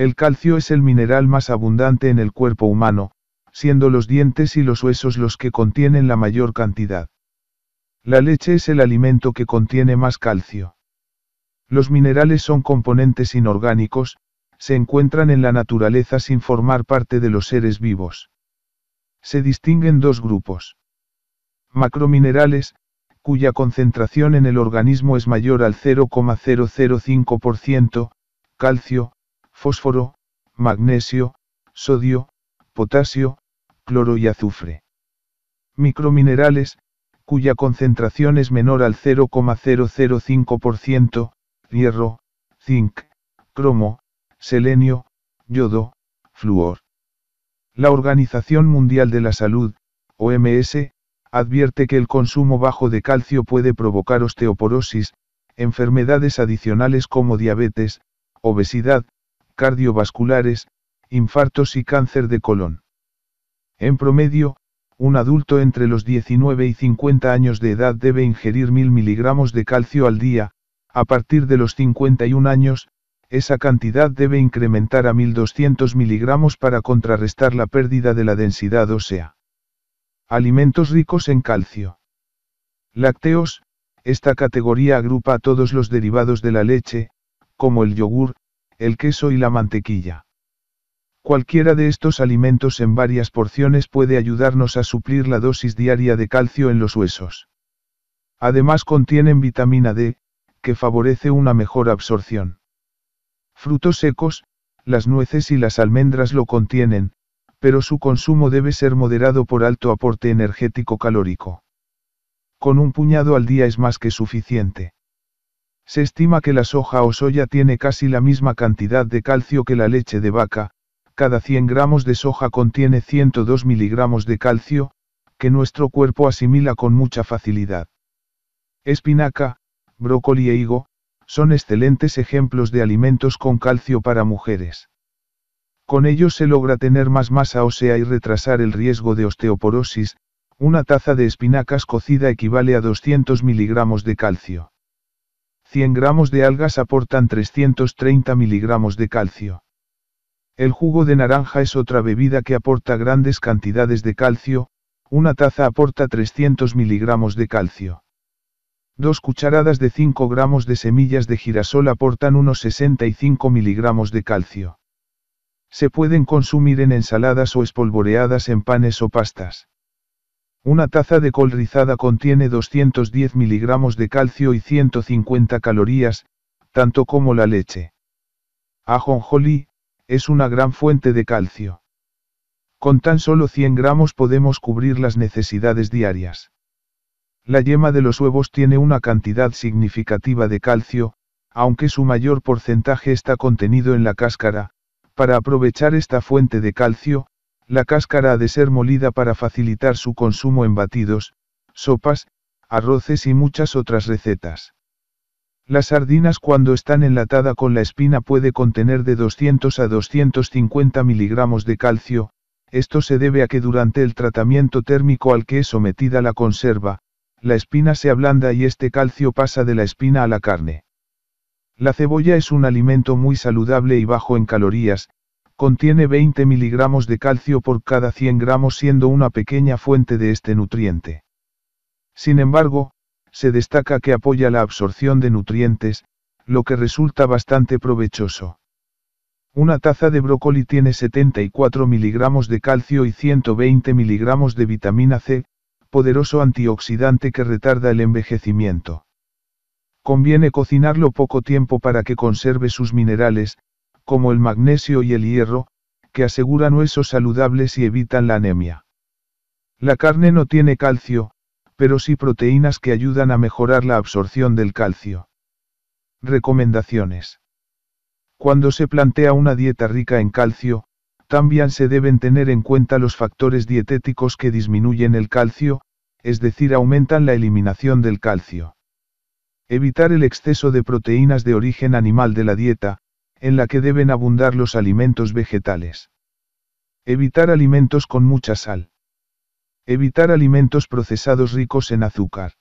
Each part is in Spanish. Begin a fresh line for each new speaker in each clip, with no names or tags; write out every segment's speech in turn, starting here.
El calcio es el mineral más abundante en el cuerpo humano, siendo los dientes y los huesos los que contienen la mayor cantidad. La leche es el alimento que contiene más calcio. Los minerales son componentes inorgánicos, se encuentran en la naturaleza sin formar parte de los seres vivos. Se distinguen dos grupos. Macrominerales, cuya concentración en el organismo es mayor al 0,005%, calcio, fósforo, magnesio, sodio, potasio, cloro y azufre. Microminerales, cuya concentración es menor al 0,005%, hierro, zinc, cromo, selenio, yodo, flúor. La Organización Mundial de la Salud, OMS, advierte que el consumo bajo de calcio puede provocar osteoporosis, enfermedades adicionales como diabetes, obesidad, cardiovasculares, infartos y cáncer de colon. En promedio, un adulto entre los 19 y 50 años de edad debe ingerir 1000 miligramos de calcio al día, a partir de los 51 años, esa cantidad debe incrementar a 1200 miligramos para contrarrestar la pérdida de la densidad ósea. Alimentos ricos en calcio. Lácteos, esta categoría agrupa a todos los derivados de la leche, como el yogur, el queso y la mantequilla. Cualquiera de estos alimentos en varias porciones puede ayudarnos a suplir la dosis diaria de calcio en los huesos. Además contienen vitamina D, que favorece una mejor absorción. Frutos secos, las nueces y las almendras lo contienen, pero su consumo debe ser moderado por alto aporte energético calórico. Con un puñado al día es más que suficiente. Se estima que la soja o soya tiene casi la misma cantidad de calcio que la leche de vaca, cada 100 gramos de soja contiene 102 miligramos de calcio, que nuestro cuerpo asimila con mucha facilidad. Espinaca, brócoli e higo, son excelentes ejemplos de alimentos con calcio para mujeres. Con ellos se logra tener más masa ósea y retrasar el riesgo de osteoporosis, una taza de espinacas cocida equivale a 200 miligramos de calcio. 100 gramos de algas aportan 330 miligramos de calcio. El jugo de naranja es otra bebida que aporta grandes cantidades de calcio, una taza aporta 300 miligramos de calcio. Dos cucharadas de 5 gramos de semillas de girasol aportan unos 65 miligramos de calcio. Se pueden consumir en ensaladas o espolvoreadas en panes o pastas. Una taza de col rizada contiene 210 miligramos de calcio y 150 calorías, tanto como la leche. Ajonjolí, es una gran fuente de calcio. Con tan solo 100 gramos podemos cubrir las necesidades diarias. La yema de los huevos tiene una cantidad significativa de calcio, aunque su mayor porcentaje está contenido en la cáscara, para aprovechar esta fuente de calcio, la cáscara ha de ser molida para facilitar su consumo en batidos, sopas, arroces y muchas otras recetas. Las sardinas cuando están enlatada con la espina puede contener de 200 a 250 miligramos de calcio, esto se debe a que durante el tratamiento térmico al que es sometida la conserva, la espina se ablanda y este calcio pasa de la espina a la carne. La cebolla es un alimento muy saludable y bajo en calorías, Contiene 20 miligramos de calcio por cada 100 gramos siendo una pequeña fuente de este nutriente. Sin embargo, se destaca que apoya la absorción de nutrientes, lo que resulta bastante provechoso. Una taza de brócoli tiene 74 miligramos de calcio y 120 miligramos de vitamina C, poderoso antioxidante que retarda el envejecimiento. Conviene cocinarlo poco tiempo para que conserve sus minerales, como el magnesio y el hierro, que aseguran huesos saludables y evitan la anemia. La carne no tiene calcio, pero sí proteínas que ayudan a mejorar la absorción del calcio. Recomendaciones. Cuando se plantea una dieta rica en calcio, también se deben tener en cuenta los factores dietéticos que disminuyen el calcio, es decir, aumentan la eliminación del calcio. Evitar el exceso de proteínas de origen animal de la dieta, en la que deben abundar los alimentos vegetales. Evitar alimentos con mucha sal. Evitar alimentos procesados ricos en azúcar.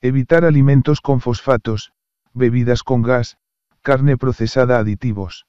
Evitar alimentos con fosfatos, bebidas con gas, carne procesada aditivos.